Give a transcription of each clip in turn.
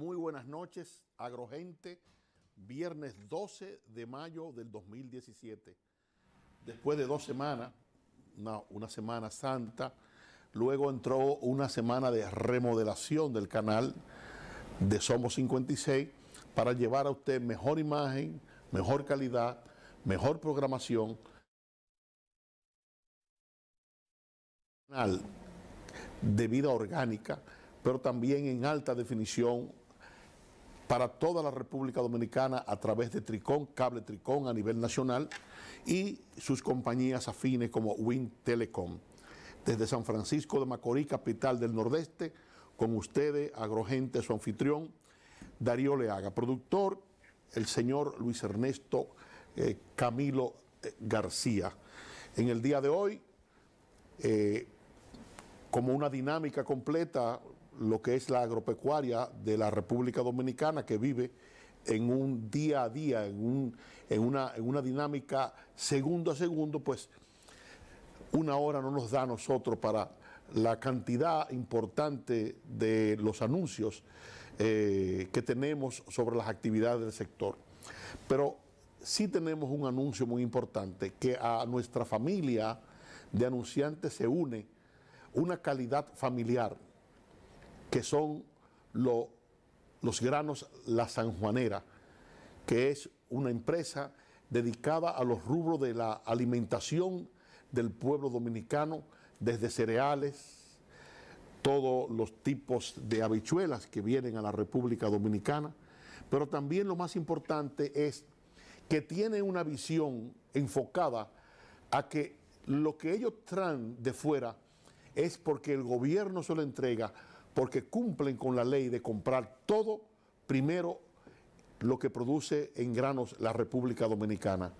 Muy buenas noches, agrogente. Viernes 12 de mayo del 2017. Después de dos semanas, no, una semana santa, luego entró una semana de remodelación del canal de Somos 56 para llevar a usted mejor imagen, mejor calidad, mejor programación. de vida orgánica, pero también en alta definición para toda la República Dominicana a través de Tricón, Cable Tricón a nivel nacional y sus compañías afines como Win Telecom. Desde San Francisco de Macorís, capital del Nordeste, con ustedes, agrogente, su anfitrión, Darío Leaga. Productor, el señor Luis Ernesto eh, Camilo eh, García. En el día de hoy, eh, como una dinámica completa, lo que es la agropecuaria de la República Dominicana que vive en un día a día, en, una, dinámica segundo a segundo, pues una hora no nos da a nosotros para la cantidad importante de los anuncios eh, que tenemos sobre las actividades del sector. Pero sí tenemos un anuncio muy importante que a nuestra familia de anunciantes se une una calidad familiar que son los granos La Sanjuanera, que es una empresa dedicada a los rubros de la alimentación del pueblo dominicano, desde cereales, todos los tipos de habichuelas que vienen a la República Dominicana, pero también lo más importante es que tiene una visión enfocada a que lo que ellos traen de fuera es porque el gobierno se lo entrega porque cumplen con la ley de comprar todo primero lo que produce en granos la República Dominicana.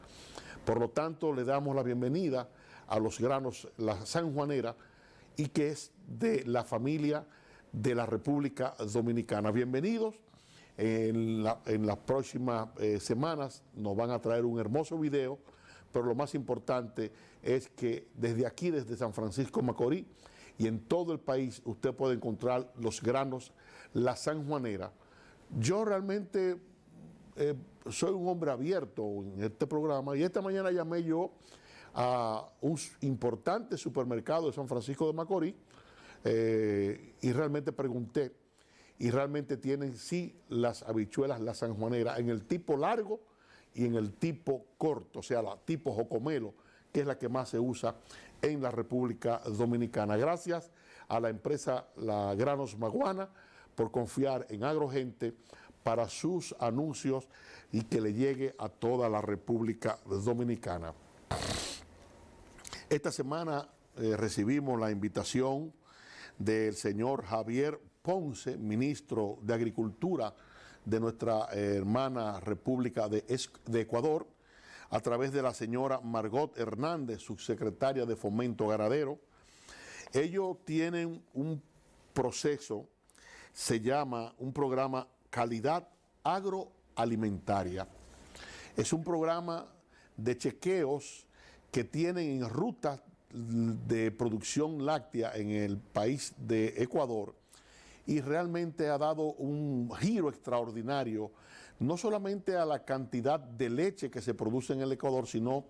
Por lo tanto, le damos la bienvenida a los granos La Sanjuanera y que es de la familia de la República Dominicana. Bienvenidos. En, las próximas eh, semanas nos van a traer un hermoso video, pero lo más importante es que desde aquí, desde San Francisco Macorís, y en todo el país usted puede encontrar los granos, la sanjuanera. Yo realmente eh, soy un hombre abierto en este programa y esta mañana llamé yo a un importante supermercado de San Francisco de Macorís eh, y realmente pregunté y realmente tienen sí las habichuelas, la sanjuanera, en el tipo largo y en el tipo corto, o sea, la tipo jocomelo, que es la que más se usa en la República Dominicana. Gracias a la empresa La Granos Maguana por confiar en Agrogente para sus anuncios y que le llegue a toda la República Dominicana. Esta semana eh, recibimos la invitación del señor Javier Ponce, ministro de Agricultura de nuestra eh, hermana República de Ecuador, a través de la señora Margot Hernández, subsecretaria de Fomento Ganadero. Ellos tienen un proceso, se llama un programa Calidad Agroalimentaria. Es un programa de chequeos que tienen en rutas de producción láctea en el país de Ecuador y realmente ha dado un giro extraordinario no solamente a la cantidad de leche que se produce en el Ecuador, sino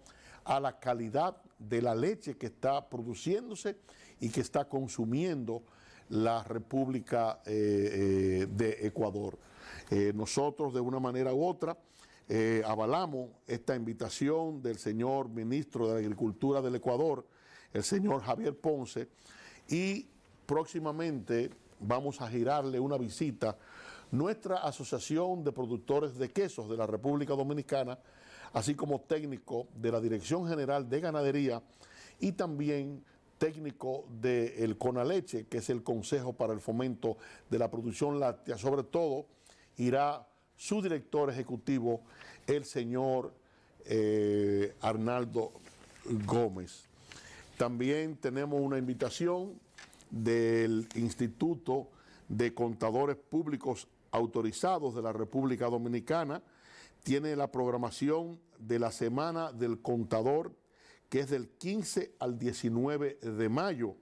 a la calidad de la leche que está produciéndose y que está consumiendo la República eh, eh, de Ecuador. Eh, nosotros, de una manera u otra, avalamos esta invitación del señor ministro de Agricultura del Ecuador, el señor Javier Ponce, y próximamente vamos a girarle una visita nuestra Asociación de Productores de Quesos de la República Dominicana, así como técnico de la Dirección General de Ganadería y también técnico del de CONALECHE, que es el Consejo para el Fomento de la Producción Láctea. Sobre todo, irá su director ejecutivo, el señor eh, Arnaldo Gómez. También tenemos una invitación del Instituto de Contadores Públicos autorizados de la República Dominicana, tiene la programación de la Semana del Contador, que es del 15 al 19 de mayo,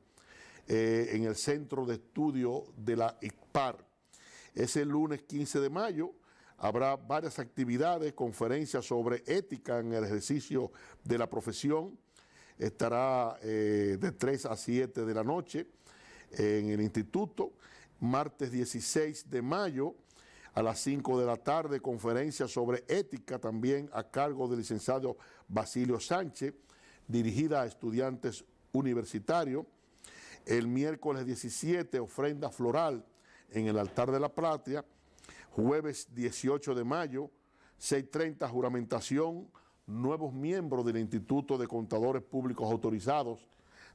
eh, en el Centro de Estudio de la ICPAR. ese lunes 15 de mayo, habrá varias actividades, conferencias sobre ética en el ejercicio de la profesión, estará eh, de 3 a 7 de la noche en el instituto martes 16 de mayo a las 5 de la tarde, conferencia sobre ética también a cargo del licenciado Basilio Sánchez, dirigida a estudiantes universitarios. El miércoles 17, ofrenda floral en el altar de la patria. Jueves 18 de mayo, 6.30, juramentación, nuevos miembros del Instituto de Contadores Públicos Autorizados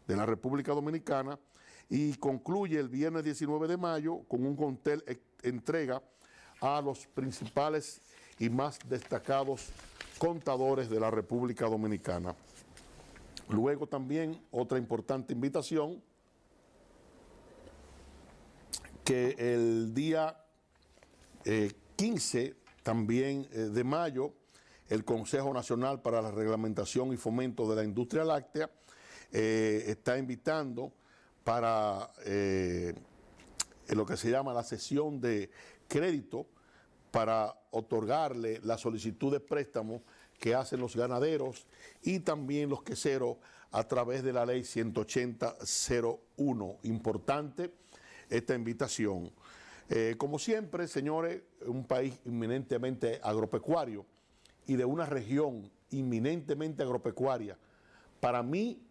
de la República Dominicana y concluye el viernes 19 de mayo con un contel e, entrega a los principales y más destacados contadores de la República Dominicana. Luego también otra importante invitación que el día 15 eh, también eh, de mayo el Consejo Nacional para la Reglamentación y Fomento de la Industria Láctea eh, está invitando para eh, lo que se llama la sesión de crédito para otorgarle la solicitud de préstamo que hacen los ganaderos y también los queseros a través de la ley 180.01 Importante esta invitación. Eh, como siempre, señores, un país inminentemente agropecuario y de una región inminentemente agropecuaria, para mí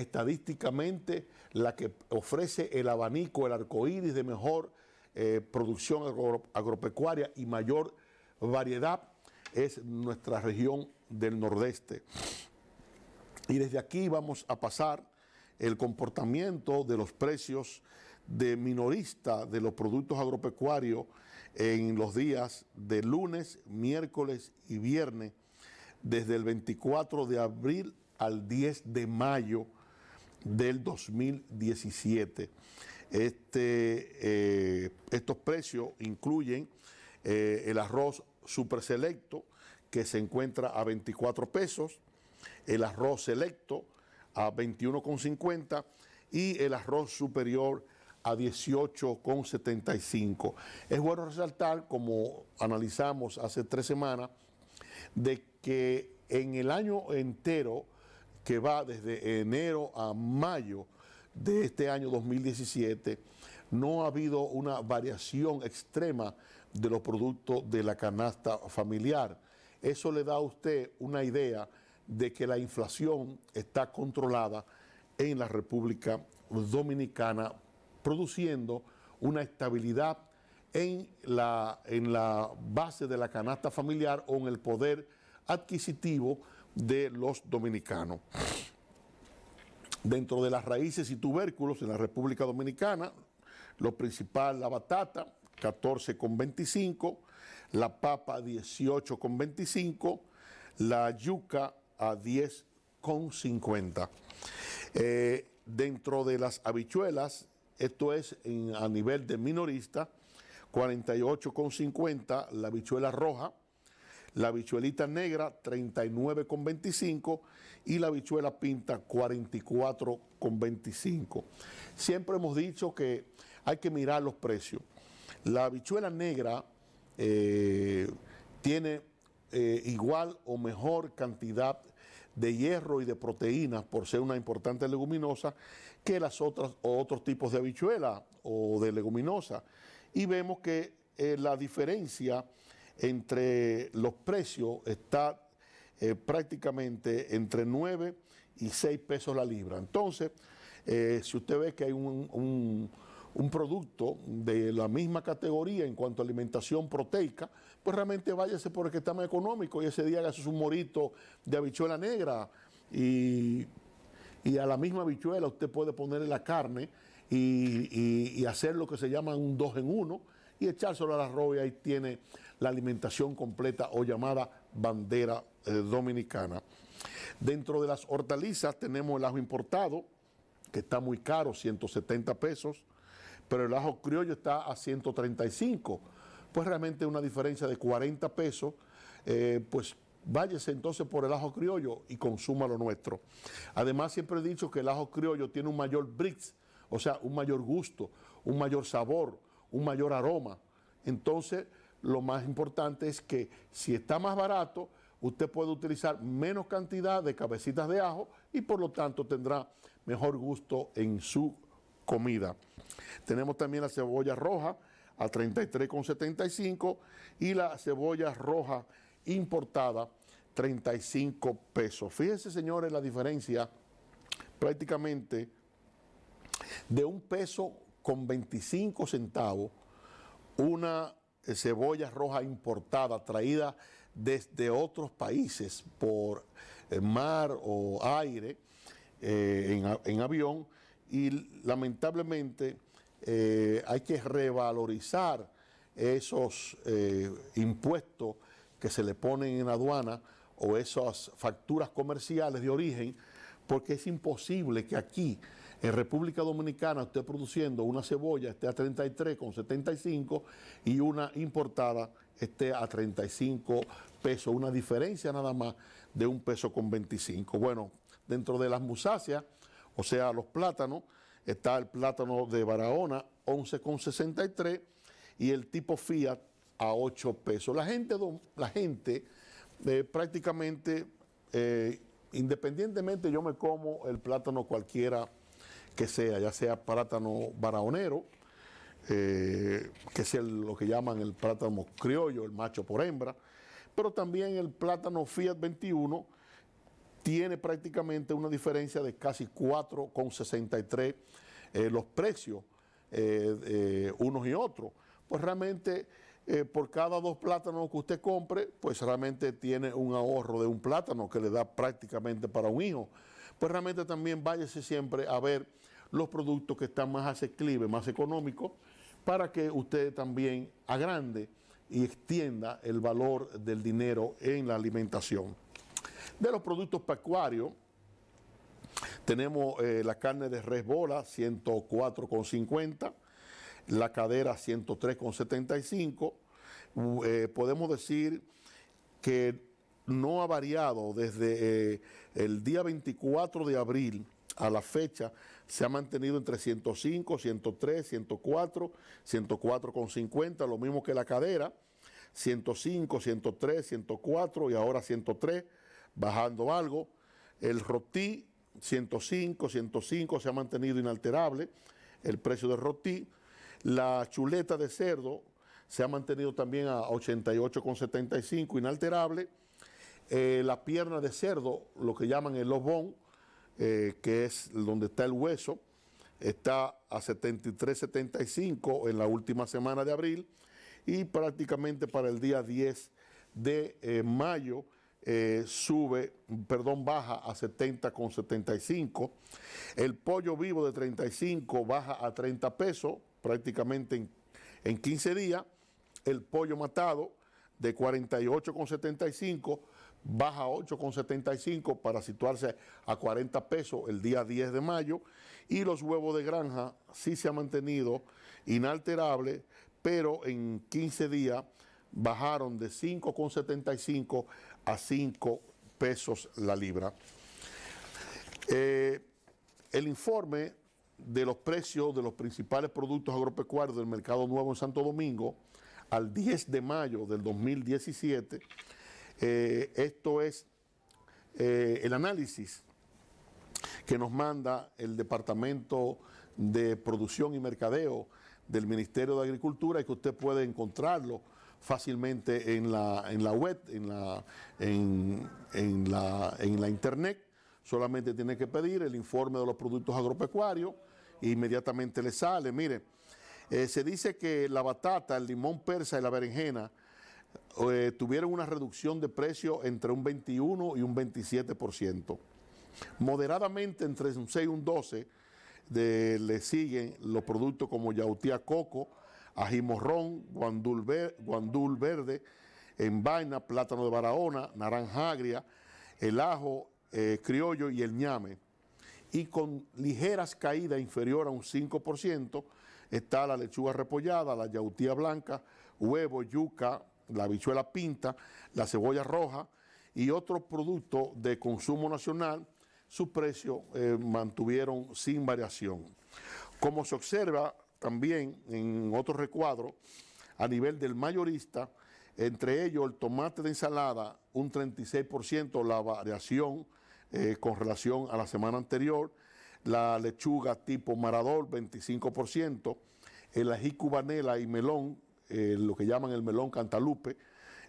estadísticamente la que ofrece el abanico, el arco iris de mejor eh, producción agropecuaria y mayor variedad es nuestra región del nordeste. Y desde aquí vamos a pasar el comportamiento de los precios de minorista de los productos agropecuarios en los días de lunes, miércoles y viernes, desde el 24 de abril al 10 de mayo del 2017. Este, eh, estos precios incluyen eh, el arroz super selecto, que se encuentra a 24 pesos, el arroz selecto a 21,50 y el arroz superior a 18,75. Es bueno resaltar, como analizamos hace tres semanas, de que en el año entero que va desde enero a mayo de este año 2017, no ha habido una variación extrema de los productos de la canasta familiar. Eso le da a usted una idea de que la inflación está controlada en la República Dominicana, produciendo una estabilidad en la, en la base de la canasta familiar o en el poder adquisitivo de los dominicanos. Dentro de las raíces y tubérculos en la República Dominicana, lo principal, la batata, 14,25, la papa, 18,25, la yuca a 10,50. Eh, dentro de las habichuelas, esto es a nivel de minorista, 48,50 la habichuela roja, la bichuelita negra 39,25 y la bichuela pinta 44,25. Siempre hemos dicho que hay que mirar los precios. La habichuela negra eh, tiene eh, igual o mejor cantidad de hierro y de proteínas por ser una importante leguminosa que las otras otros tipos de habichuela o de leguminosa. Y vemos que eh, la diferencia entre los precios está eh, prácticamente entre 9 y 6 pesos la libra. Entonces, eh, si usted ve que hay un, producto de la misma categoría en cuanto a alimentación proteica, pues realmente váyase por el que está más económico y ese día haga un morito de habichuela negra y, a la misma habichuela usted puede ponerle la carne y, hacer lo que se llama un dos en uno y echárselo la arroz y ahí tiene la alimentación completa o llamada bandera eh, dominicana. Dentro de las hortalizas tenemos el ajo importado, que está muy caro, 170 pesos, pero el ajo criollo está a 135, pues realmente una diferencia de 40 pesos, eh, pues váyase entonces por el ajo criollo y consuma lo nuestro. Además, siempre he dicho que el ajo criollo tiene un mayor brix, o sea, un mayor gusto, un mayor sabor, un mayor aroma. Entonces, lo más importante es que si está más barato, usted puede utilizar menos cantidad de cabecitas de ajo y por lo tanto tendrá mejor gusto en su comida. Tenemos también la cebolla roja a 33,75 y la cebolla roja importada 35 pesos. Fíjense señores la diferencia prácticamente de un peso con 25 centavos una eh, cebolla roja importada, traída desde otros países por eh, mar o aire eh, en, avión y lamentablemente hay que revalorizar esos impuestos que se le ponen en aduana o esas facturas comerciales de origen porque es imposible que aquí en República Dominicana usted produciendo una cebolla esté a 33,75 y una importada esté a 35 pesos, una diferencia nada más de un peso con 25. Bueno, dentro de las musáceas, o sea, los plátanos, está el plátano de Barahona 11,63 y el tipo Fiat a 8 pesos. La gente, la gente eh, prácticamente, eh, independientemente yo me como el plátano cualquiera que sea, ya sea plátano baraonero, eh, que sea lo que llaman el plátano criollo, el macho por hembra, pero también el plátano Fiat 21 tiene prácticamente una diferencia de casi 4,63 eh, los precios eh, unos y otros. Pues realmente por cada dos plátanos que usted compre, pues realmente tiene un ahorro de un plátano que le da prácticamente para un hijo pues realmente también váyase siempre a ver los productos que están más asequibles, más económicos, para que usted también agrande y extienda el valor del dinero en la alimentación. De los productos pecuarios, tenemos eh, la carne de res bola 104,50, la cadera 103,75. Eh, podemos decir que no ha variado desde eh, el día 24 de abril a la fecha se ha mantenido entre 105, 103, 104, 104,50, lo mismo que la cadera, 105, 103, 104 y ahora 103, bajando algo. El rotí, 105, 105 se ha mantenido inalterable, el precio del rotí. La chuleta de cerdo se ha mantenido también a 88,75 inalterable eh, la pierna de cerdo, lo que llaman el lobón, eh, que es donde está el hueso, está a 73.75 en la última semana de abril y prácticamente para el día 10 de eh, mayo sube, perdón, baja a 70,75. El pollo vivo de 35 baja a 30 pesos prácticamente en, en 15 días. El pollo matado de 48,75 baja 8,75 para situarse a 40 pesos el día 10 de mayo y los huevos de granja sí se han mantenido inalterables, pero en 15 días bajaron de 5,75 a 5 pesos la libra. Eh, el informe de los precios de los principales productos agropecuarios del mercado nuevo en Santo Domingo al 10 de mayo del 2017 eh, esto es eh, el análisis que nos manda el Departamento de Producción y Mercadeo del Ministerio de Agricultura y que usted puede encontrarlo fácilmente en la, web, en la, en, la, internet. Solamente tiene que pedir el informe de los productos agropecuarios e inmediatamente le sale. Mire, eh, se dice que la batata, el limón persa y la berenjena eh, tuvieron una reducción de precio entre un 21 y un 27%. Moderadamente entre un 6 y un 12 le siguen los productos como yautía coco, ají morrón, guandul, verde, en vaina, plátano de Barahona, naranja agria, el ajo eh, criollo y el ñame. Y con ligeras caídas inferior a un 5% está la lechuga repollada, la yautía blanca, huevo, yuca, la habichuela pinta, la cebolla roja y otros productos de consumo nacional, sus precios eh, mantuvieron sin variación. Como se observa también en otro recuadro a nivel del mayorista, entre ellos el tomate de ensalada, un 36% la variación eh, con relación a la semana anterior, la lechuga tipo marador, 25%, el ají cubanela y melón, eh, lo que llaman el melón cantalupe,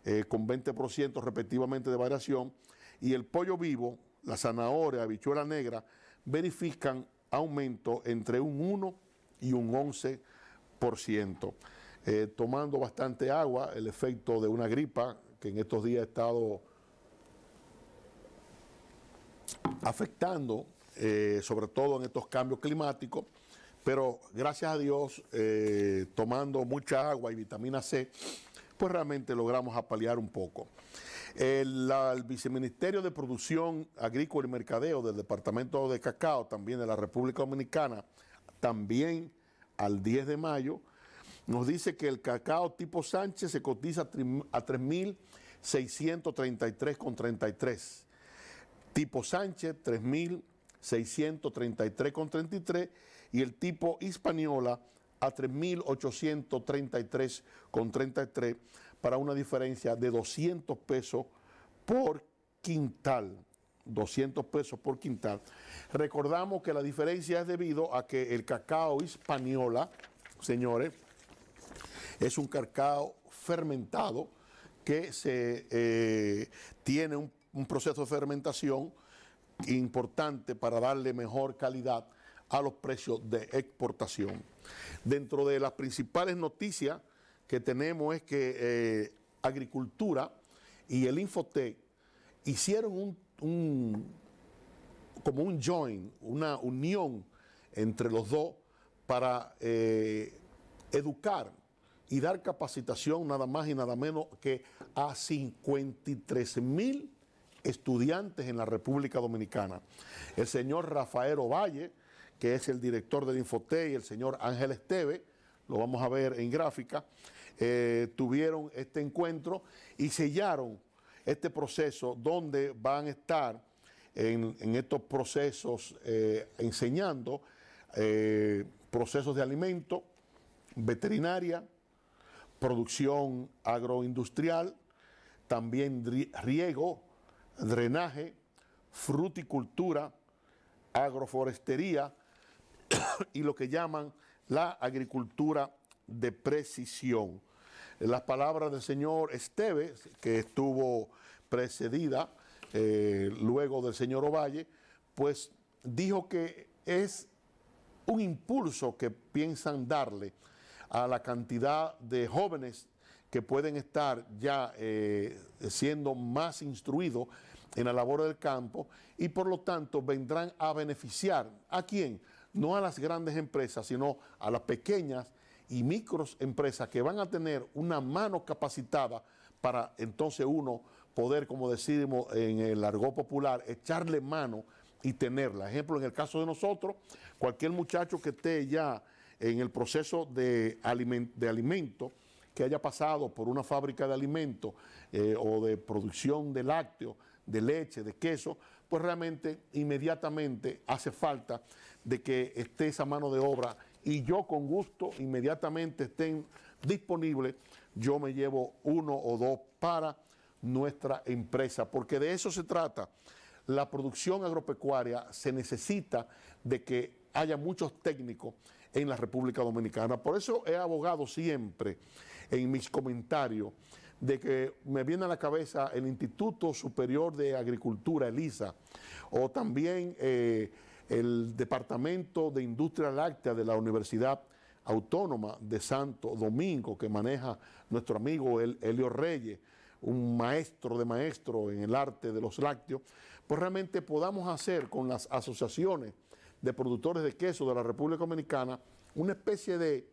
eh, con 20% respectivamente de variación, y el pollo vivo, la zanahoria, habichuela negra, verifican aumento entre un 1 y un 11%. Eh, tomando bastante agua, el efecto de una gripa que en estos días ha estado afectando, sobre todo en estos cambios climáticos, pero gracias a Dios, eh, tomando mucha agua y vitamina C, pues realmente logramos apalear un poco. El, el, Viceministerio de Producción Agrícola y Mercadeo del Departamento de Cacao, también de la República Dominicana, también al 10 de mayo, nos dice que el cacao tipo Sánchez se cotiza a 3.633,33. Tipo Sánchez, 3.633,33 y el tipo Hispaniola a 3.833,33 para una diferencia de 200 pesos por quintal. 200 pesos por quintal. Recordamos que la diferencia es debido a que el cacao Hispaniola, señores, es un cacao fermentado que se, eh, tiene un proceso de fermentación importante para darle mejor calidad a los precios de exportación. Dentro de las principales noticias que tenemos es que eh, Agricultura y el Infotec hicieron un, como un join, una unión entre los dos para eh, educar y dar capacitación nada más y nada menos que a 53 mil estudiantes en la República Dominicana. El señor Rafael Ovalle, que es el director del y el señor Ángel Esteve, lo vamos a ver en gráfica, eh, tuvieron este encuentro y sellaron este proceso donde van a estar en, estos procesos eh, enseñando eh, procesos de alimento, veterinaria, producción agroindustrial, también riego, drenaje, fruticultura, agroforestería, y lo que llaman la agricultura de precisión. Las palabras del señor Esteves, que estuvo precedida eh, luego del señor Ovalle, pues dijo que es un impulso que piensan darle a la cantidad de jóvenes que pueden estar ya eh, siendo más instruidos en la labor del campo y por lo tanto vendrán a beneficiar a quién? no a las grandes empresas, sino a las pequeñas y microempresas que van a tener una mano capacitada para entonces uno poder, como decimos en el argot popular, echarle mano y tenerla. Ejemplo, en el caso de nosotros, cualquier muchacho que esté ya en el proceso de, de alimento, que haya pasado por una fábrica de alimentos eh, o de producción de lácteos, de leche, de queso, pues realmente inmediatamente hace falta de que esté esa mano de obra y yo con gusto inmediatamente estén disponibles, yo me llevo uno o dos para nuestra empresa, porque de eso se trata. La producción agropecuaria se necesita de que haya muchos técnicos en la República Dominicana. Por eso he abogado siempre en mis comentarios de que me viene a la cabeza el Instituto Superior de Agricultura, ELISA, o también eh, el Departamento de Industria Láctea de la Universidad Autónoma de Santo Domingo, que maneja nuestro amigo el Elio Reyes, un maestro de maestro en el arte de los lácteos, pues realmente podamos hacer con las asociaciones de productores de queso de la República Dominicana una especie de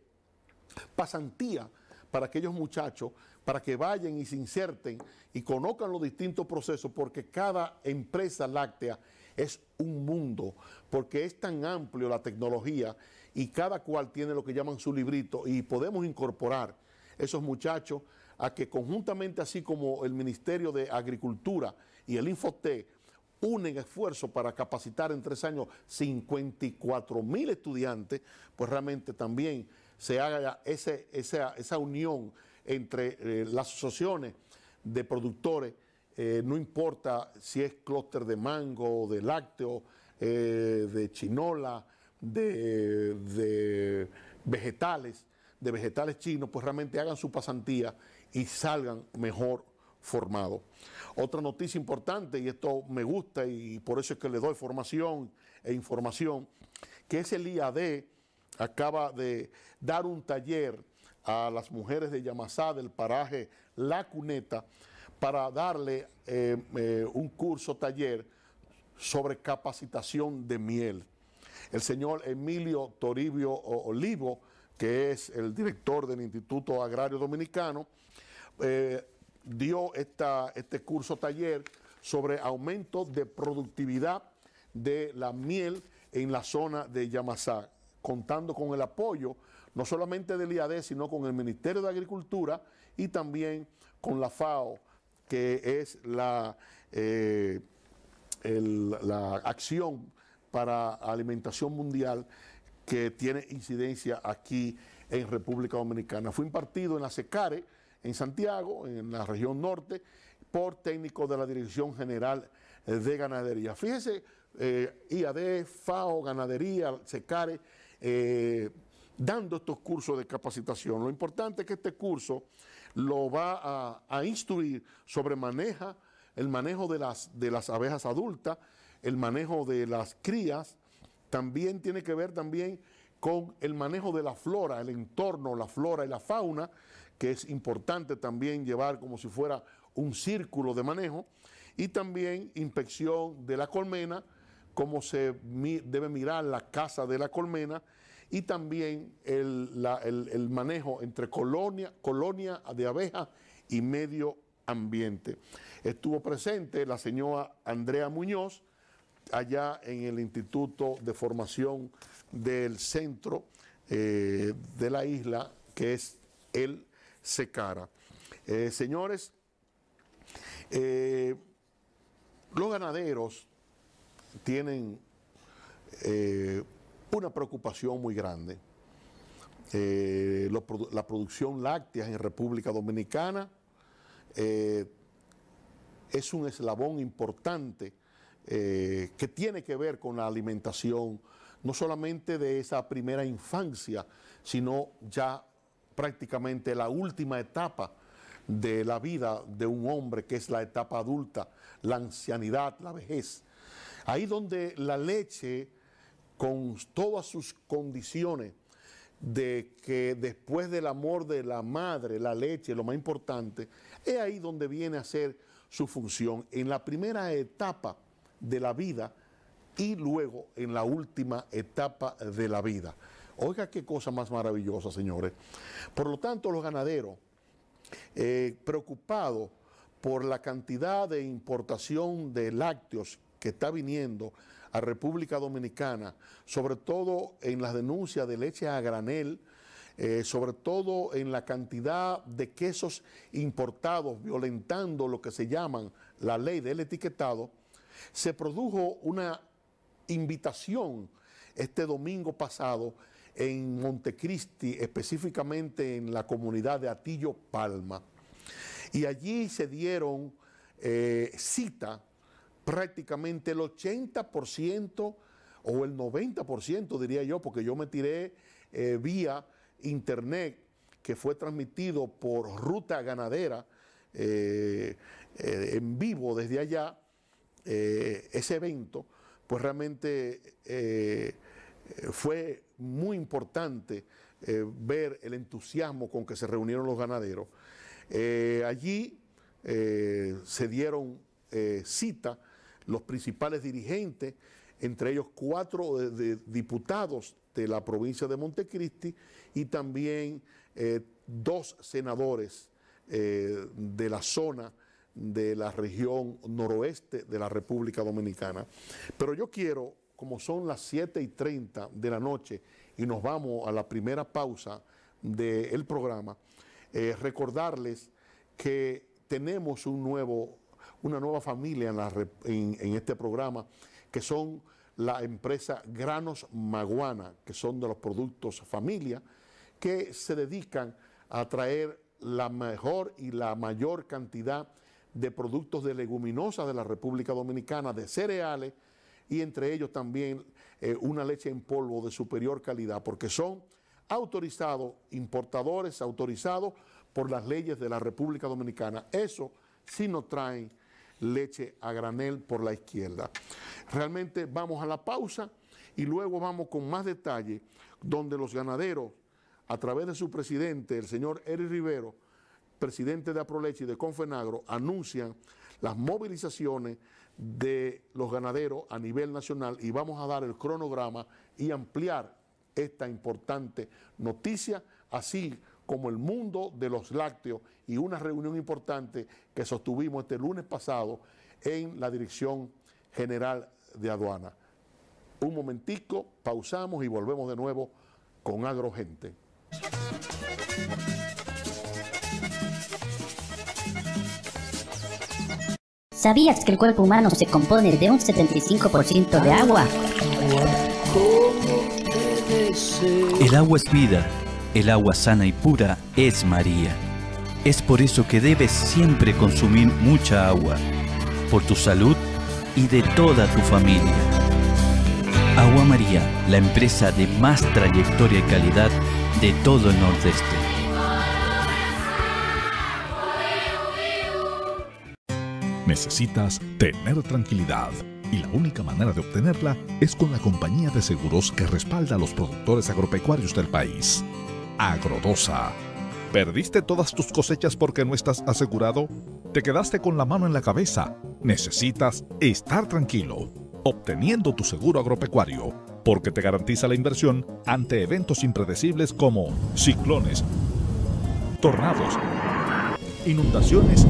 pasantía para aquellos muchachos para que vayan y se inserten y conozcan los distintos procesos, porque cada empresa láctea es un mundo, porque es tan amplio la tecnología y cada cual tiene lo que llaman su librito y podemos incorporar esos muchachos a que conjuntamente, así como el Ministerio de Agricultura y el Infotec, unen esfuerzo para capacitar en tres años 54 mil estudiantes, pues realmente también se haga esa, esa unión entre eh, las asociaciones de productores, eh, no importa si es clúster de mango, de lácteo, eh, de chinola, de, de, vegetales, de vegetales chinos, pues realmente hagan su pasantía y salgan mejor formados. Otra noticia importante, y esto me gusta y por eso es que le doy formación e información, que es el IAD acaba de dar un taller a las mujeres de Yamasá del paraje La Cuneta para darle eh, eh, un curso, taller sobre capacitación de miel. El señor Emilio Toribio Olivo, que es el director del Instituto Agrario Dominicano, eh, dio esta, este curso taller sobre aumento de productividad de la miel en la zona de Yamasá, contando con el apoyo no solamente del IAD, sino con el Ministerio de Agricultura y también con la FAO, que es la, eh, la acción para alimentación mundial que tiene incidencia aquí en República Dominicana. Fue impartido en la SECARE, en Santiago, en la región norte, por técnicos de la Dirección General de Ganadería. Fíjese, eh, IAD, FAO, Ganadería, SECARE, eh, dando estos cursos de capacitación. Lo importante es que este curso lo va a, instruir sobre maneja, el manejo de las, de las abejas adultas, el manejo de las crías, también tiene que ver también con el manejo de la flora, el entorno, la flora y la fauna, que es importante también llevar como si fuera un círculo de manejo, y también inspección de la colmena, cómo se debe mirar la casa de la colmena y también el, manejo entre colonia, colonia de abeja y medio ambiente. Estuvo presente la señora Andrea Muñoz allá en el Instituto de Formación del Centro eh, de la Isla, que es el Secara. Eh, señores, eh, los ganaderos tienen una preocupación muy grande. Eh, la producción láctea en República Dominicana eh, es un eslabón importante eh, que tiene que ver con la alimentación, no solamente de esa primera infancia, sino ya prácticamente la última etapa de la vida de un hombre, que es la etapa adulta, la ancianidad, la vejez. Ahí donde la leche con todas sus condiciones de que después del amor de la madre, la leche, lo más importante, es ahí donde viene a ser su función, en la primera etapa de la vida y luego en la última etapa de la vida. Oiga qué cosa más maravillosa, señores. Por lo tanto, los ganaderos, eh, preocupados por la cantidad de importación de lácteos que está viniendo a República Dominicana, sobre todo en las denuncias de leche a granel, eh, sobre todo en la cantidad de quesos importados, violentando lo que se llaman la ley del etiquetado, se produjo una invitación este domingo pasado en Montecristi, específicamente en la comunidad de Atillo Palma. Y allí se dieron eh, cita prácticamente el 80% o el 90%, diría yo, porque yo me tiré eh, vía internet que fue transmitido por ruta ganadera eh, eh, en vivo desde allá, ese evento, pues realmente fue muy importante ver el entusiasmo con que se reunieron los ganaderos. allí se dieron cita los principales dirigentes, entre ellos cuatro diputados de la provincia de Montecristi y también eh, dos senadores eh, de la zona de la región noroeste de la República Dominicana. Pero yo quiero, como son las 7 y 30 de la noche y nos vamos a la primera pausa del programa, eh, recordarles que tenemos un nuevo una nueva familia en, este programa, que son la empresa Granos Maguana, que son de los productos familia, que se dedican a traer la mejor y la mayor cantidad de productos de leguminosas de la República Dominicana, de cereales y entre ellos también eh, una leche en polvo de superior calidad, porque son autorizados, importadores autorizados por las leyes de la República Dominicana. Eso sí nos traen leche a granel por la izquierda. Realmente vamos a la pausa y luego vamos con más detalle, donde los ganaderos, a través de su presidente, el señor Eric Rivero, presidente de Aproleche y de Confenagro, anuncian las movilizaciones de los ganaderos a nivel nacional y vamos a dar el cronograma y ampliar esta importante noticia, así como el mundo de los lácteos y una reunión importante que sostuvimos este lunes pasado en la Dirección General de Aduana. Un momentico, pausamos y volvemos de nuevo con Agrogente. ¿Sabías que el cuerpo humano se compone de un 75% de agua? El agua es vida. El agua sana y pura es María. Es por eso que debes siempre consumir mucha agua, por tu salud y de toda tu familia. Agua María, la empresa de más trayectoria y calidad de todo el Nordeste. Necesitas tener tranquilidad y la única manera de obtenerla es con la compañía de seguros que respalda a los productores agropecuarios del país. Agrodosa. ¿Perdiste todas tus cosechas porque no estás asegurado? ¿Te quedaste con la mano en la cabeza? Necesitas estar tranquilo, obteniendo tu seguro agropecuario, porque te garantiza la inversión ante eventos impredecibles como ciclones, tornados, inundaciones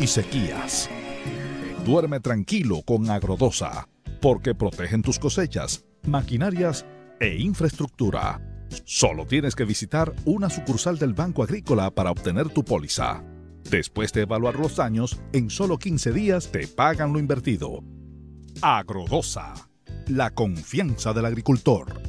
y sequías. Duerme tranquilo con Agrodosa, porque protegen tus cosechas, maquinarias e infraestructura Solo tienes que visitar una sucursal del Banco Agrícola para obtener tu póliza. Después de evaluar los daños, en solo 15 días te pagan lo invertido. Agrodosa, la confianza del agricultor.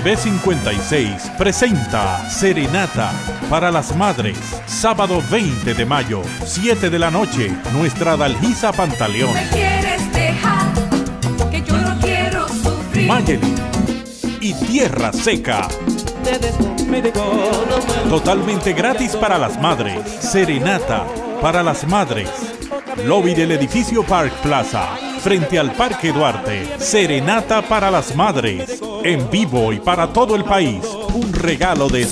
TV56 presenta Serenata para las Madres, sábado 20 de mayo, 7 de la noche, nuestra Dalgisa Pantaleón. Me y Tierra Seca. Totalmente gratis para las madres. Serenata para las madres. Lobby del edificio Park Plaza, frente al Parque Duarte. Serenata para las madres en vivo y para todo el país. Un regalo de...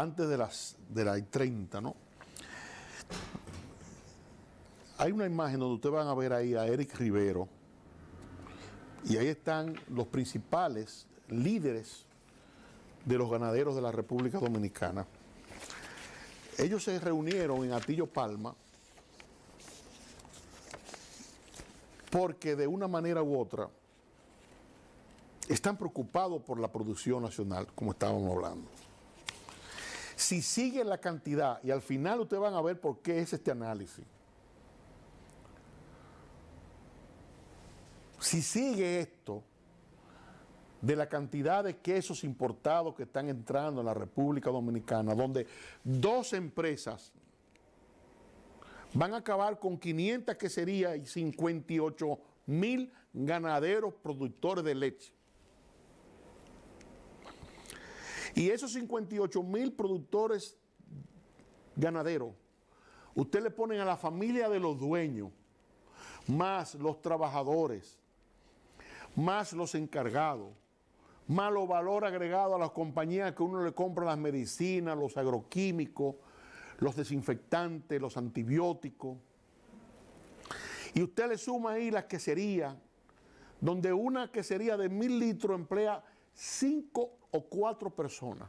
antes de las de 30, ¿no? Hay una imagen donde ustedes van a ver ahí a Eric Rivero y ahí están los principales líderes de los ganaderos de la República Dominicana. Ellos se reunieron en Atillo Palma porque de una manera u otra están preocupados por la producción nacional, como estábamos hablando. Si sigue la cantidad, y al final ustedes van a ver por qué es este análisis. Si sigue esto de la cantidad de quesos importados que están entrando en la República Dominicana, donde dos empresas van a acabar con 500 queserías y 58 mil ganaderos productores de leche. Y esos 58 mil productores ganaderos, usted le ponen a la familia de los dueños, más los trabajadores, más los encargados, más los valor agregado a las compañías que uno le compra las medicinas, los agroquímicos, los desinfectantes, los antibióticos. Y usted le suma ahí las queserías, donde una quesería de mil litros emplea cinco o cuatro personas.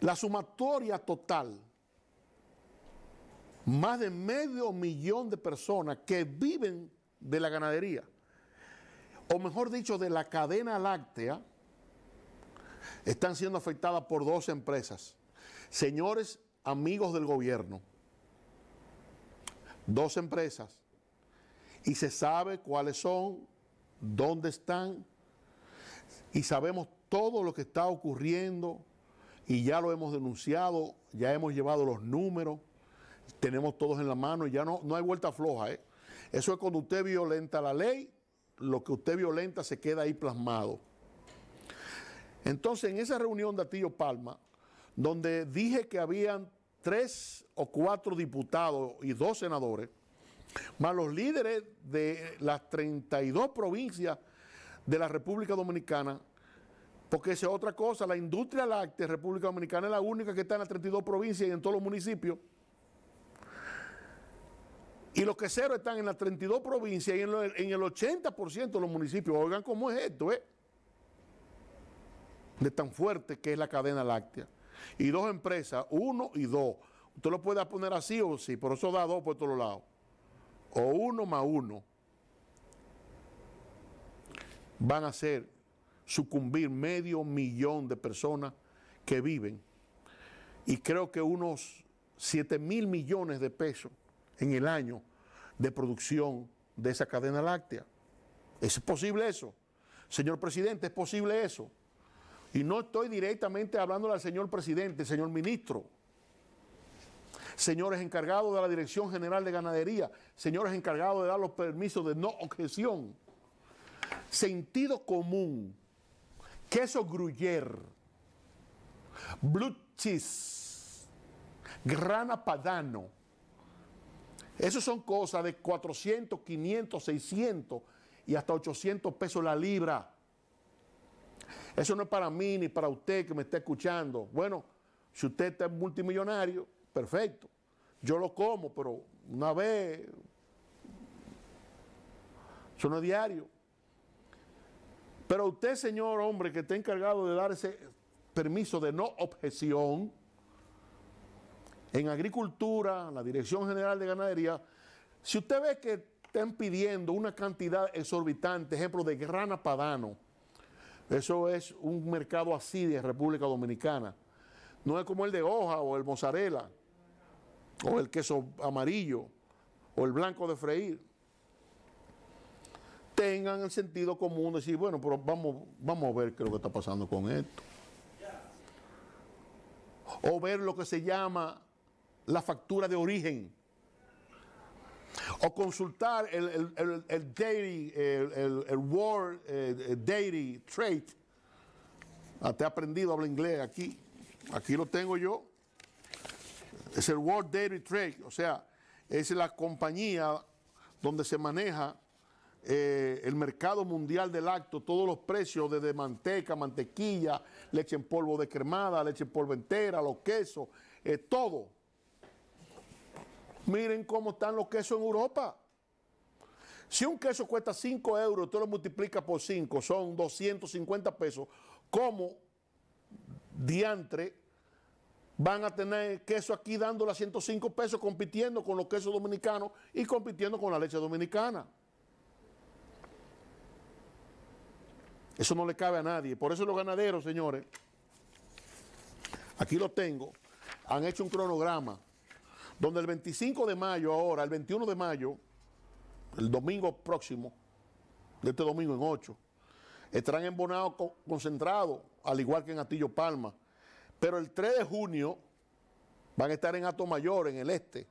La sumatoria total, más de medio millón de personas que viven de la ganadería, o mejor dicho, de la cadena láctea, están siendo afectadas por dos empresas. Señores amigos del gobierno, dos empresas, y se sabe cuáles son, dónde están y sabemos todo lo que está ocurriendo y ya lo hemos denunciado, ya hemos llevado los números, tenemos todos en la mano, ya no, no hay vuelta floja. ¿eh? Eso es cuando usted violenta la ley, lo que usted violenta se queda ahí plasmado. Entonces, en esa reunión de Atillo Palma, donde dije que habían tres o cuatro diputados y dos senadores, más los líderes de las 32 provincias de la República Dominicana, porque esa es otra cosa, la industria láctea de República Dominicana es la única que está en las 32 provincias y en todos los municipios. Y los queseros están en las 32 provincias y en, el 80% de los municipios. Oigan cómo es esto, ¿eh? De tan fuerte que es la cadena láctea. Y dos empresas, uno y dos. Usted lo puede poner así o sí, por eso da dos por todos lados. O uno más uno van a hacer sucumbir medio millón de personas que viven y creo que unos 7 mil millones de pesos en el año de producción de esa cadena láctea. ¿Es posible eso? Señor presidente, ¿es posible eso? Y no estoy directamente hablando al señor presidente, señor ministro, señores encargados de la Dirección General de Ganadería, señores encargados de dar los permisos de no objeción sentido común, queso gruyer, blue cheese, grana padano. Esas son cosas de 400, 500, 600 y hasta 800 pesos la libra. Eso no es para mí ni para usted que me está escuchando. Bueno, si usted está multimillonario, perfecto. Yo lo como, pero una vez, eso no es diario. Pero usted, señor hombre, que está encargado de dar ese permiso de no objeción, en agricultura, la Dirección General de Ganadería, si usted ve que están pidiendo una cantidad exorbitante, ejemplo, de grana padano, eso es un mercado así de República Dominicana. No es como el de hoja o el mozzarella o el queso amarillo o el blanco de freír tengan el sentido común de decir, bueno, pero vamos, vamos a ver qué es lo que está pasando con esto. O ver lo que se llama la factura de origen. O consultar el, el, el, World eh, Daily Trade. Ah, te he aprendido a hablar inglés aquí. Aquí lo tengo yo. Es el World Daily Trade. O sea, es la compañía donde se maneja eh, el mercado mundial del acto, todos los precios desde manteca, mantequilla, leche en polvo de cremada leche en polvo entera, los quesos, eh, todo. Miren cómo están los quesos en Europa. Si un queso cuesta 5 euros, tú lo multiplica por 5, son 250 pesos. ¿Cómo diantre van a tener queso aquí dándole a 105 pesos, compitiendo con los quesos dominicanos y compitiendo con la leche dominicana? Eso no le cabe a nadie. Por eso los ganaderos, señores, aquí lo tengo, han hecho un cronograma donde el 25 de mayo ahora, el 21 de mayo, el domingo próximo, de este domingo en 8, estarán en Bonao concentrado, al igual que en Atillo Palma. Pero el 3 de junio van a estar en Ato Mayor, en el este,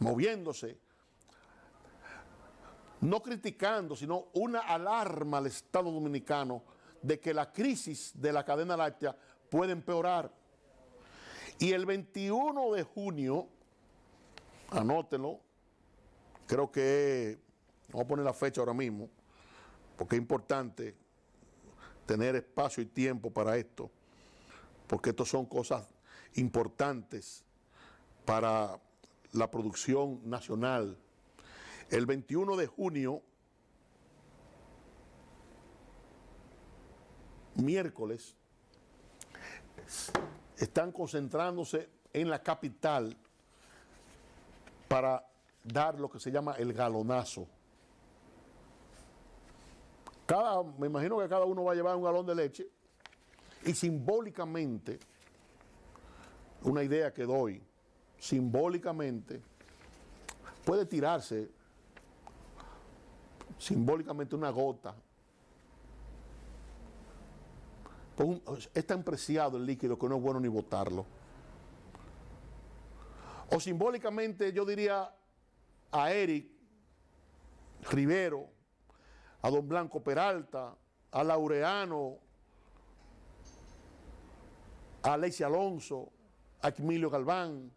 moviéndose no criticando, sino una alarma al Estado dominicano de que la crisis de la cadena láctea puede empeorar. Y el 21 de junio, anótenlo, creo que, vamos a poner la fecha ahora mismo, porque es importante tener espacio y tiempo para esto, porque estas son cosas importantes para la producción nacional el 21 de junio, miércoles, están concentrándose en la capital para dar lo que se llama el galonazo. Cada, me imagino que cada uno va a llevar un galón de leche y simbólicamente, una idea que doy, simbólicamente, puede tirarse simbólicamente una gota. es tan preciado el líquido que no es bueno ni botarlo. O simbólicamente yo diría a Eric Rivero, a Don Blanco Peralta, a Laureano, a Alexi Alonso, a Emilio Galván,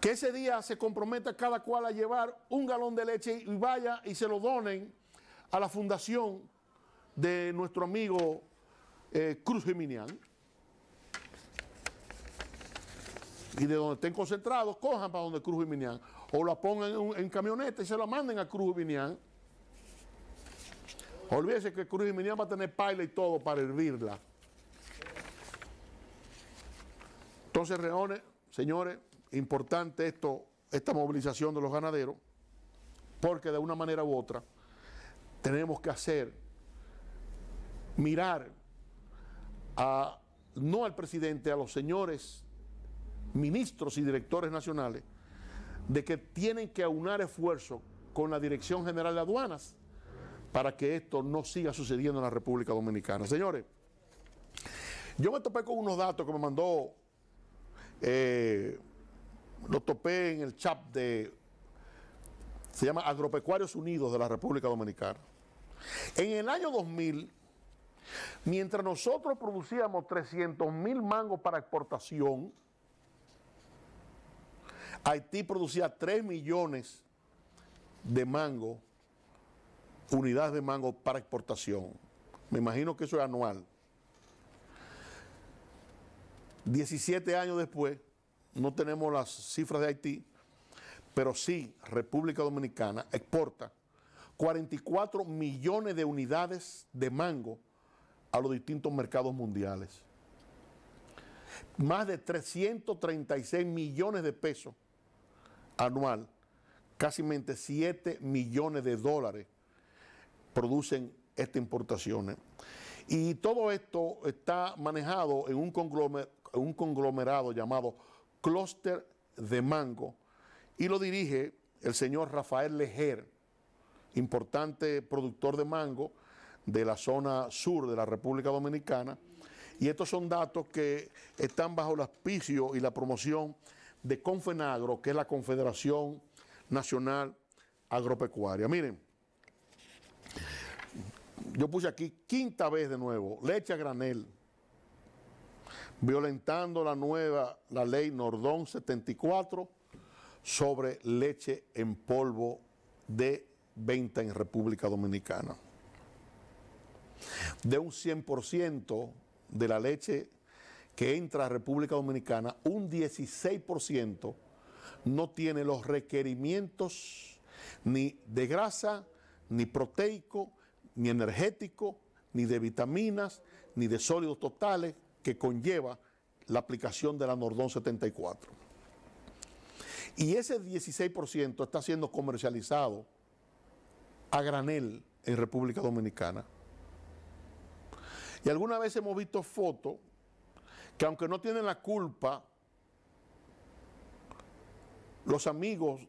que ese día se comprometa cada cual a llevar un galón de leche y vaya y se lo donen a la fundación de nuestro amigo eh, Cruz Geminián. Y de donde estén concentrados, cojan para donde Cruz Geminián. O la pongan en, camioneta y se la manden a Cruz Geminián. Olvídese que Cruz Geminián va a tener paila y todo para hervirla. Entonces reones señores, importante esto, esta movilización de los ganaderos, porque de una manera u otra tenemos que hacer, mirar a, no al presidente, a los señores ministros y directores nacionales, de que tienen que aunar esfuerzos con la Dirección General de Aduanas para que esto no siga sucediendo en la República Dominicana. Señores, yo me topé con unos datos que me mandó eh, lo topé en el chat de, se llama Agropecuarios Unidos de la República Dominicana. En el año 2000, mientras nosotros producíamos 300 mil mangos para exportación, Haití producía 3 millones de mangos unidades de mango para exportación. Me imagino que eso es anual. 17 años después, no tenemos las cifras de Haití, pero sí República Dominicana exporta 44 millones de unidades de mango a los distintos mercados mundiales. Más de 336 millones de pesos anual, casi 7 millones de dólares producen estas importaciones. Y todo esto está manejado en un conglomerado llamado Clúster de Mango y lo dirige el señor Rafael Lejer, importante productor de mango de la zona sur de la República Dominicana. Y estos son datos que están bajo el auspicio y la promoción de Confenagro, que es la Confederación Nacional Agropecuaria. Miren, yo puse aquí quinta vez de nuevo, leche a granel, violentando la nueva, la ley Nordón 74 sobre leche en polvo de venta en República Dominicana. De un 100% de la leche que entra a República Dominicana, un 16% no tiene los requerimientos ni de grasa, ni proteico, ni energético, ni de vitaminas, ni de sólidos totales, que conlleva la aplicación de la Nordón 74. Y ese 16% está siendo comercializado a granel en República Dominicana. Y alguna vez hemos visto fotos que aunque no tienen la culpa, los amigos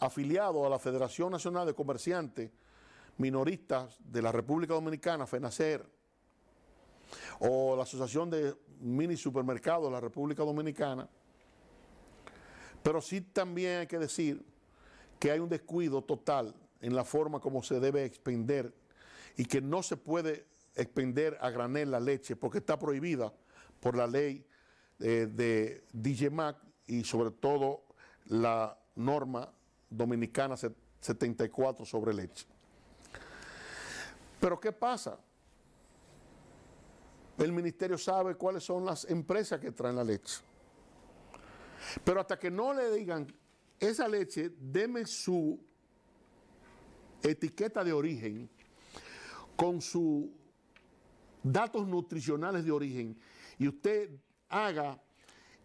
afiliados a la Federación Nacional de Comerciantes Minoristas de la República Dominicana, FENACER, o la Asociación de Mini Supermercados de la República Dominicana, pero sí también hay que decir que hay un descuido total en la forma como se debe expender y que no se puede expender a granel la leche porque está prohibida por la ley eh, de DGMAC y sobre todo la norma dominicana 74 sobre leche. Pero ¿qué pasa? El ministerio sabe cuáles son las empresas que traen la leche. Pero hasta que no le digan, esa leche, deme su etiqueta de origen, con sus datos nutricionales de origen, y usted haga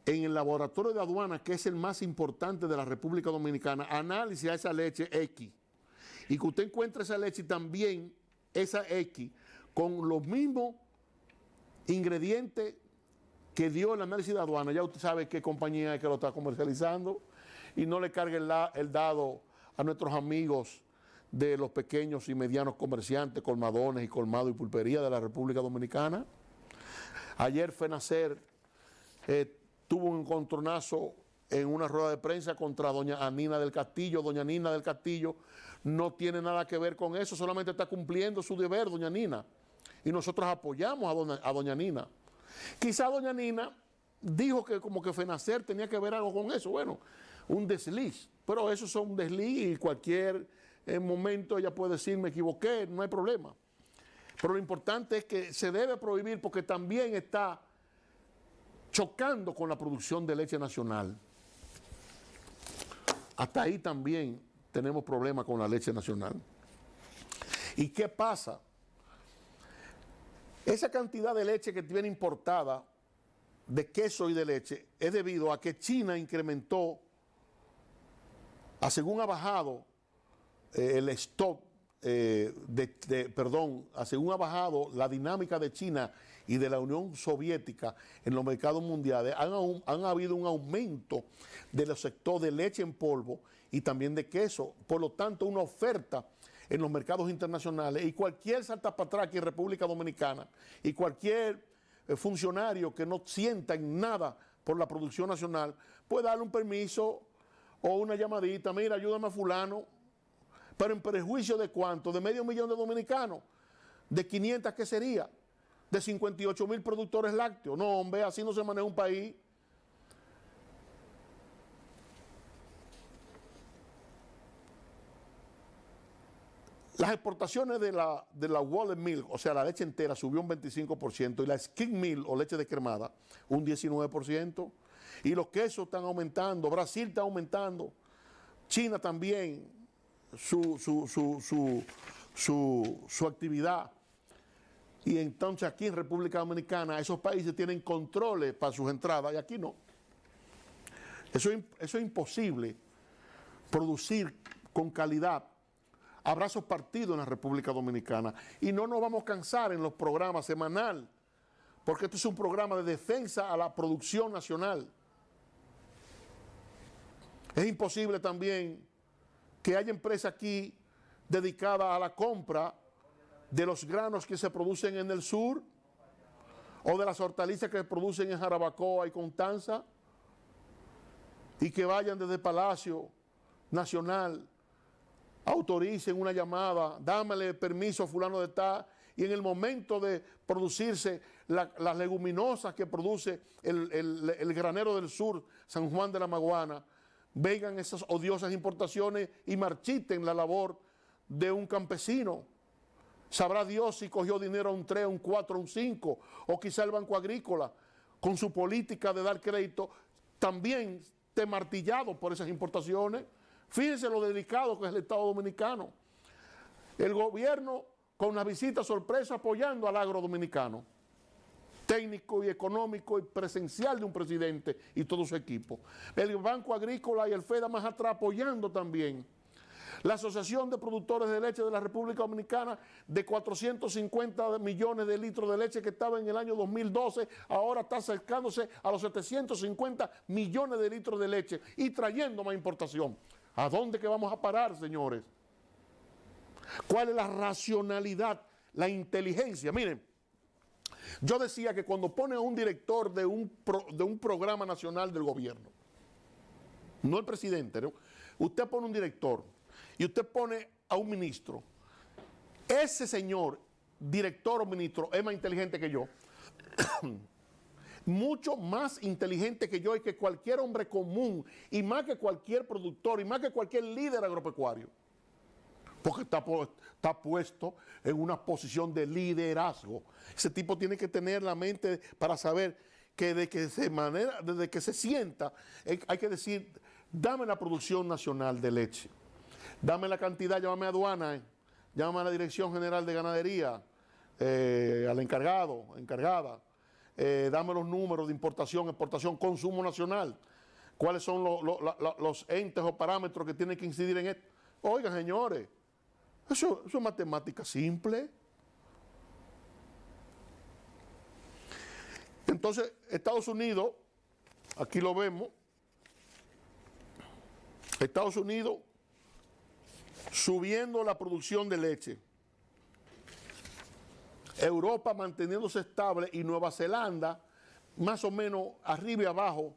en el laboratorio de aduana, que es el más importante de la República Dominicana, análisis a esa leche X. Y que usted encuentre esa leche también esa X con los mismos ingrediente que dio la análisis de aduana, ya usted sabe qué compañía es que lo está comercializando y no le cargue el dado a nuestros amigos de los pequeños y medianos comerciantes, colmadones y colmado y pulpería de la República Dominicana. Ayer FENACER eh, tuvo un encontronazo en una rueda de prensa contra doña Anina del Castillo. Doña Nina del Castillo no tiene nada que ver con eso, solamente está cumpliendo su deber, doña Nina y nosotros apoyamos a doña, Nina. Quizá doña Nina dijo que como que Fenacer tenía que ver algo con eso. Bueno, un desliz. Pero eso es un desliz y cualquier eh, momento ella puede decir me equivoqué, no hay problema. Pero lo importante es que se debe prohibir porque también está chocando con la producción de leche nacional. Hasta ahí también tenemos problemas con la leche nacional. ¿Y qué pasa? Esa cantidad de leche que tiene importada, de queso y de leche, es debido a que China incrementó, a según ha bajado eh, el stock, eh, de, perdón, según ha bajado la dinámica de China y de la Unión Soviética en los mercados mundiales, han, han habido un aumento de los sectores de leche en polvo y también de queso. Por lo tanto, una oferta en los mercados internacionales y cualquier salta en República Dominicana y cualquier eh, funcionario que no sienta en nada por la producción nacional puede darle un permiso o una llamadita, mira, ayúdame a fulano, pero en perjuicio de cuánto, de medio millón de dominicanos, de 500 que sería, de 58 mil productores lácteos. No, hombre, así no se maneja un país. Las exportaciones de la, de la Wallet Milk, o sea, la leche entera, subió un 25% y la Skin Milk o leche descremada un 19%. Y los quesos están aumentando, Brasil está aumentando, China también, su, actividad. Y entonces aquí en República Dominicana esos países tienen controles para sus entradas y aquí no. Eso, eso es imposible producir con calidad ...abrazos partidos en la República Dominicana y no nos vamos a cansar en los programas semanal, porque esto es un programa de defensa a la producción nacional. Es imposible también que haya empresa aquí dedicada a la compra de los granos que se producen en el sur o de las hortalizas que se producen en Jarabacoa y Constanza y que vayan desde Palacio Nacional autoricen una llamada, dámele permiso a fulano de tal, y en el momento de producirse las leguminosas que produce el, granero del sur, San Juan de la Maguana, vengan esas odiosas importaciones y marchiten la labor de un campesino. Sabrá Dios si cogió dinero a un 3, a un 4, a un 5, o quizá el Banco Agrícola, con su política de dar crédito, también esté martillado por esas importaciones. Fíjense lo delicado que es el Estado Dominicano. El gobierno con una visita sorpresa apoyando al agro dominicano, técnico y económico y presencial de un presidente y todo su equipo. El Banco Agrícola y el FEDA más atrás apoyando también. La Asociación de Productores de Leche de la República Dominicana de 450 millones de litros de leche que estaba en el año 2012, ahora está acercándose a los 750 millones de litros de leche y trayendo más importación. ¿A dónde que vamos a parar, señores? ¿Cuál es la racionalidad, la inteligencia? Miren, yo decía que cuando pone a un director de un, de un programa nacional del gobierno, no el presidente, usted pone un director y usted pone a un ministro, ese señor, director o ministro, es más inteligente que yo mucho más inteligente que yo y que cualquier hombre común, y más que cualquier productor, y más que cualquier líder agropecuario. Porque está, puesto en una posición de liderazgo. Ese tipo tiene que tener la mente para saber que, de que se manera, desde que se sienta, eh, hay que decir, dame la producción nacional de leche, dame la cantidad, llámame a aduana, eh. llámame a la Dirección General de Ganadería, eh, al encargado, encargada, eh, dame los números de importación, exportación, consumo nacional, cuáles son los entes o parámetros que tienen que incidir en esto. Oigan, señores, eso es matemática simple. Entonces, Estados Unidos, aquí lo vemos, Estados Unidos subiendo la producción de leche. Europa manteniéndose estable y Nueva Zelanda más o menos arriba y abajo,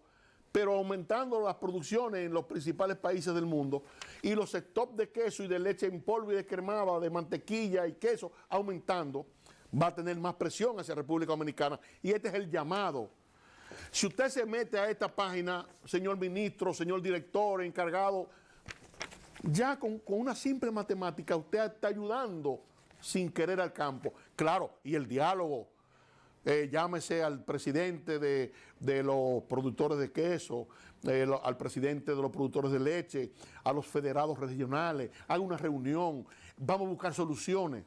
pero aumentando las producciones en los principales países del mundo y los stocks de queso y de leche en polvo y de cremada, de mantequilla y queso aumentando, va a tener más presión hacia República Dominicana. Y este es el llamado. Si usted se mete a esta página, señor ministro, señor director, encargado, ya con una simple matemática usted está ayudando sin querer al campo. Claro, y el diálogo, eh, llámese al presidente de, los productores de queso, eh, al presidente de los productores de leche, a los federados regionales, haga una reunión, vamos a buscar soluciones.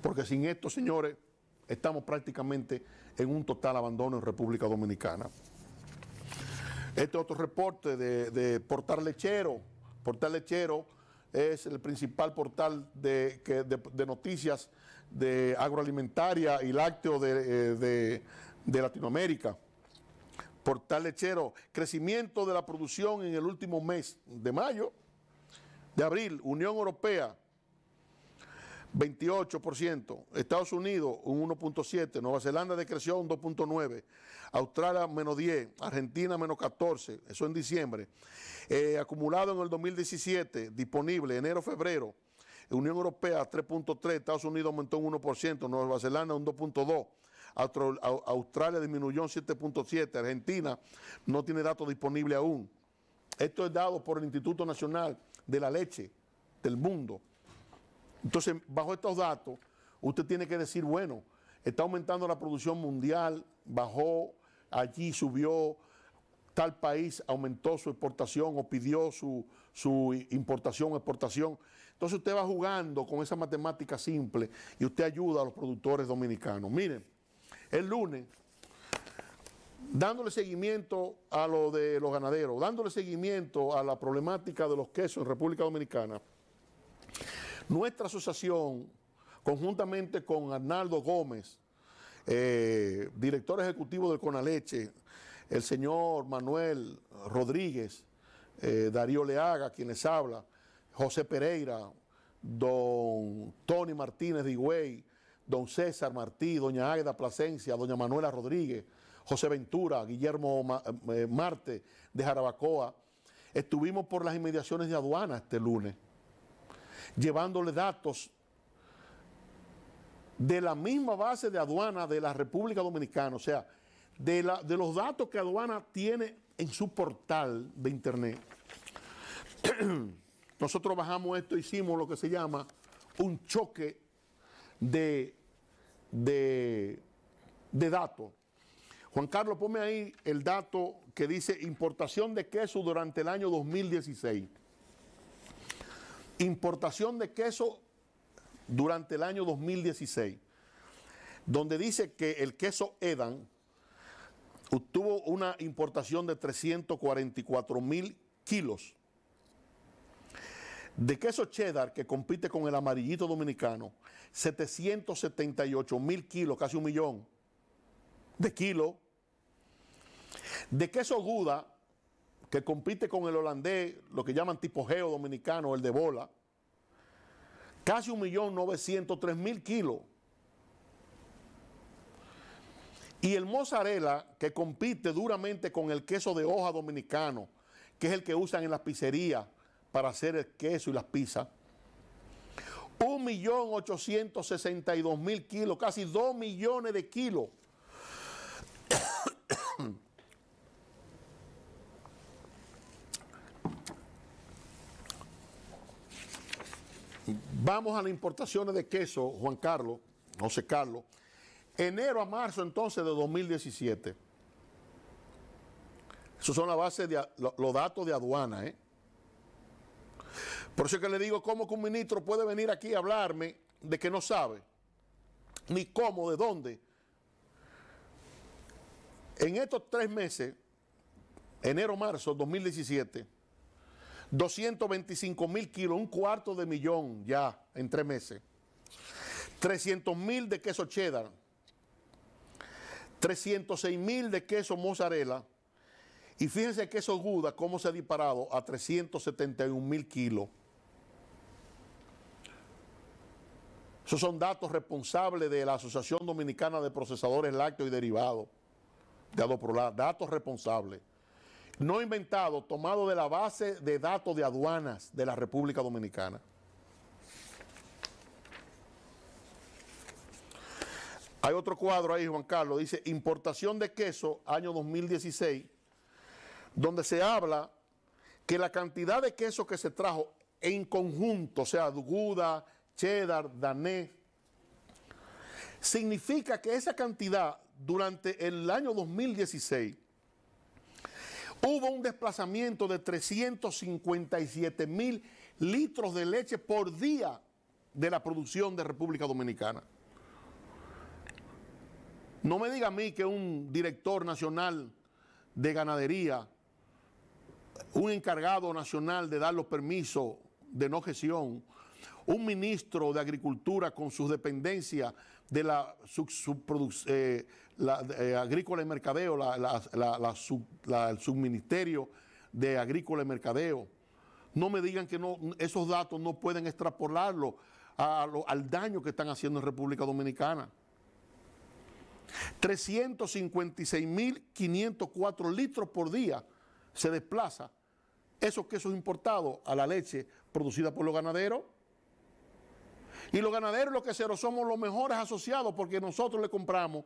Porque sin esto, señores, estamos prácticamente en un total abandono en República Dominicana. Este otro reporte de, Portar Lechero, Portal Lechero es el principal portal de, noticias de agroalimentaria y lácteo eh, de, de Latinoamérica. Portal lechero, crecimiento de la producción en el último mes de mayo, de abril, Unión Europea, 28%, Estados Unidos un 1.7%, Nueva Zelanda decreció un 2.9%, Australia menos 10%, Argentina menos 14%, eso en diciembre. Eh, acumulado en el 2017, disponible enero-febrero, Unión Europea 3.3%, Estados Unidos aumentó un 1%, Nueva Zelanda un 2.2%. Australia disminuyó un 7.7, Argentina no tiene datos disponibles aún. Esto es dado por el Instituto Nacional de la Leche del Mundo. Entonces, bajo estos datos, usted tiene que decir, bueno, está aumentando la producción mundial, bajó, allí subió, tal país aumentó su exportación o pidió su, importación o exportación. Entonces usted va jugando con esa matemática simple y usted ayuda a los productores dominicanos. Miren, el lunes, dándole seguimiento a lo de los ganaderos, dándole seguimiento a la problemática de los quesos en República Dominicana, nuestra asociación, conjuntamente con Arnaldo Gómez, eh, director ejecutivo del Conaleche, el señor Manuel Rodríguez, eh, Darío Leaga, quien les habla, José Pereira, don Tony Martínez de Higüey, don César Martí, doña Águeda Plasencia, doña Manuela Rodríguez, José Ventura, Guillermo eh, Marte de Jarabacoa. Estuvimos por las inmediaciones de aduana este lunes llevándole datos de la misma base de aduana de la República Dominicana, o sea, de, la, de los datos que aduana tiene en su portal de internet. Nosotros bajamos esto, hicimos lo que se llama un choque de, de, de datos. Juan Carlos, ponme ahí el dato que dice importación de queso durante el año 2016 importación de queso durante el año 2016, donde dice que el queso Edan obtuvo una importación de 344 mil kilos. De queso cheddar, que compite con el amarillito dominicano, 778 mil kilos, casi un millón de kilos. De queso Gouda, que compite con el holandés, lo que llaman tipo geo dominicano, el de bola, casi 1.903.000 kilos. Y el mozzarella, que compite duramente con el queso de hoja dominicano, que es el que usan en las pizzerías para hacer el queso y las pizzas, 1.862.000 kilos, casi 2 millones de kilos. Vamos a las importaciones de queso, Juan Carlos, José Carlos. Enero a marzo entonces de 2017. Esos son la base de los datos de aduana. ¿eh? Por eso que le digo cómo que un ministro puede venir aquí a hablarme de que no sabe, ni cómo, de dónde. En estos tres meses, enero-marzo 2017, 225 mil kilos, un cuarto de millón ya en tres meses. 300 mil de queso cheddar. 306 mil de queso mozzarella. Y fíjense el queso Gouda, cómo se ha disparado a 371 mil kilos. Esos son datos responsables de la Asociación Dominicana de Procesadores Lácteos y Derivados de Datos responsables no inventado, tomado de la base de datos de aduanas de la República Dominicana. Hay otro cuadro ahí, Juan Carlos, dice importación de queso, año 2016, donde se habla que la cantidad de queso que se trajo en conjunto, o sea, Gouda, Cheddar, Danés, significa que esa cantidad durante el año 2016 Hubo un desplazamiento de 357 mil litros de leche por día de la producción de República Dominicana. No me diga a mí que un director nacional de ganadería, un encargado nacional de dar los permisos de no gestión, un ministro de Agricultura con sus dependencias de la, subproducción, eh, la, eh, Agrícola y Mercadeo, el subministerio de Agrícola y Mercadeo. No me digan que esos datos no pueden extrapolarlo al daño que están haciendo en República Dominicana. 356.504 litros por día se desplaza esos quesos importados a la leche producida por los ganaderos. Y los ganaderos, los queseros, somos los mejores asociados porque nosotros le compramos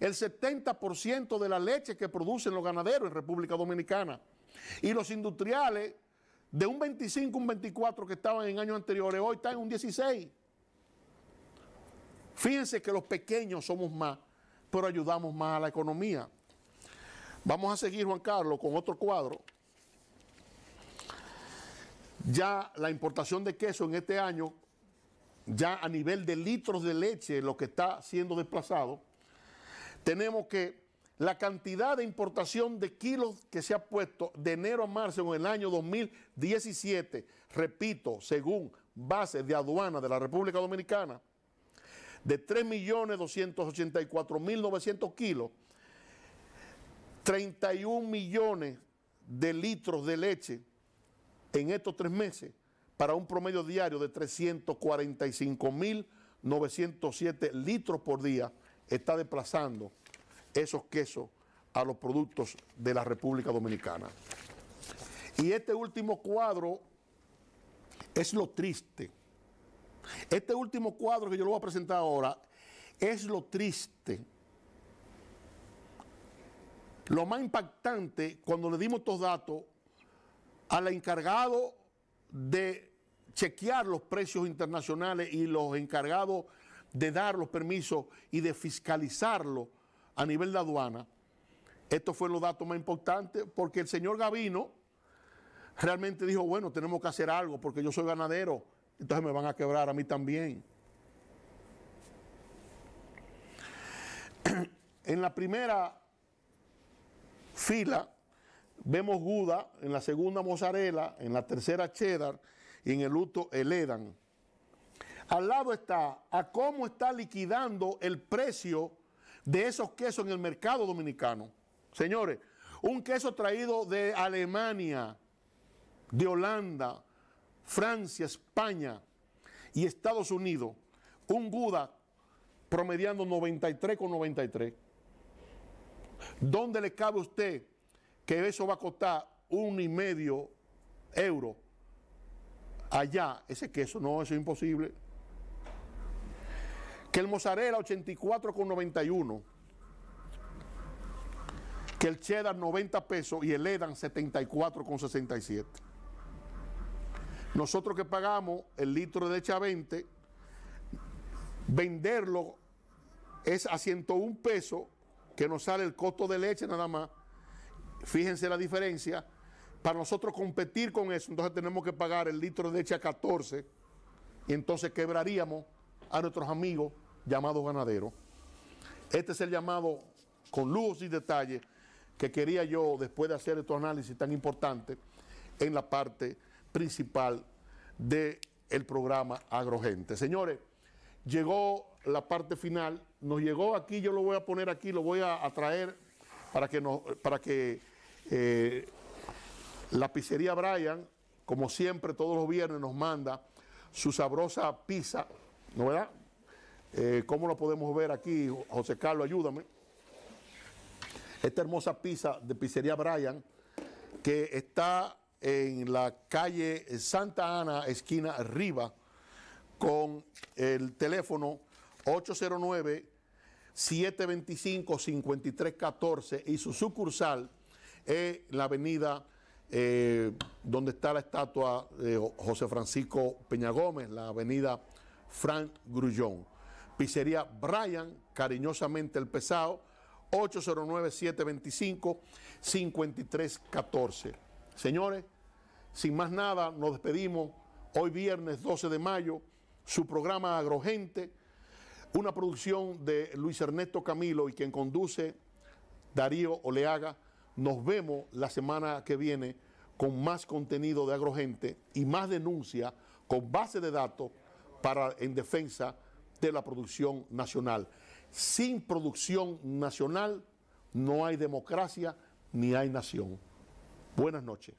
el 70% de la leche que producen los ganaderos en República Dominicana. Y los industriales, de un 25, un 24 que estaban en años anteriores, hoy están en un 16. Fíjense que los pequeños somos más, pero ayudamos más a la economía. Vamos a seguir, Juan Carlos, con otro cuadro. Ya la importación de queso en este año, ya a nivel de litros de leche, lo que está siendo desplazado, tenemos que la cantidad de importación de kilos que se ha puesto de enero a marzo en el año 2017, repito, según bases de aduana de la República Dominicana, de 3.284.900 kilos, 31 millones de litros de leche en estos tres meses para un promedio diario de 345.907 litros por día está desplazando esos quesos a los productos de la República Dominicana. Y este último cuadro es lo triste. Este último cuadro que yo lo voy a presentar ahora es lo triste. Lo más impactante cuando le dimos estos datos al encargado de chequear los precios internacionales y los encargados de dar los permisos y de fiscalizarlo a nivel de aduana. Estos fueron los datos más importantes porque el señor Gavino realmente dijo, bueno, tenemos que hacer algo porque yo soy ganadero, entonces me van a quebrar a mí también. En la primera fila vemos Guda, en la segunda mozzarella, en la tercera cheddar y en el luto el Edan. Al lado está a cómo está liquidando el precio de esos quesos en el mercado dominicano. Señores, un queso traído de Alemania, de Holanda, Francia, España y Estados Unidos, un Gouda promediando con ,93. ¿Dónde le cabe a usted que eso va a costar un y medio euro allá? Ese queso, no, eso es imposible que el mozzarella 84,91, que el cheddar 90 pesos y el Edam 74,67. Nosotros que pagamos el litro de leche a 20, venderlo es a 101 pesos, que nos sale el costo de leche nada más. Fíjense la diferencia. Para nosotros competir con eso, entonces tenemos que pagar el litro de leche a 14 y entonces quebraríamos a nuestros amigos llamado ganadero. Este es el llamado con luz y detalle que quería yo, después de hacer estos análisis tan importantes, en la parte principal del programa Agrogente. Señores, llegó la parte final, nos llegó aquí, yo lo voy a poner aquí, lo voy a, traer para que, para que eh, la pizzería Brian, como siempre, todos los viernes nos manda su sabrosa pizza, ¿no verdad? Eh, ¿Cómo lo podemos ver aquí? José Carlos, ayúdame. Esta hermosa pizza de Pizzería Brian, que está en la calle Santa Ana, esquina arriba, con el teléfono 809-725-5314 y su sucursal es la avenida eh, donde está la estatua de José Francisco Peña Gómez, la avenida Frank Grullón. Pizzería Brian, cariñosamente el pesado, 809-725-5314. Señores, sin más nada, nos despedimos. Hoy viernes 12 de mayo, su programa Agrogente, una producción de Luis Ernesto Camilo y quien conduce Darío Oleaga. Nos vemos la semana que viene con más contenido de Agrogente y más denuncia con base de datos para en defensa de la producción nacional. Sin producción nacional no hay democracia ni hay nación. Buenas noches.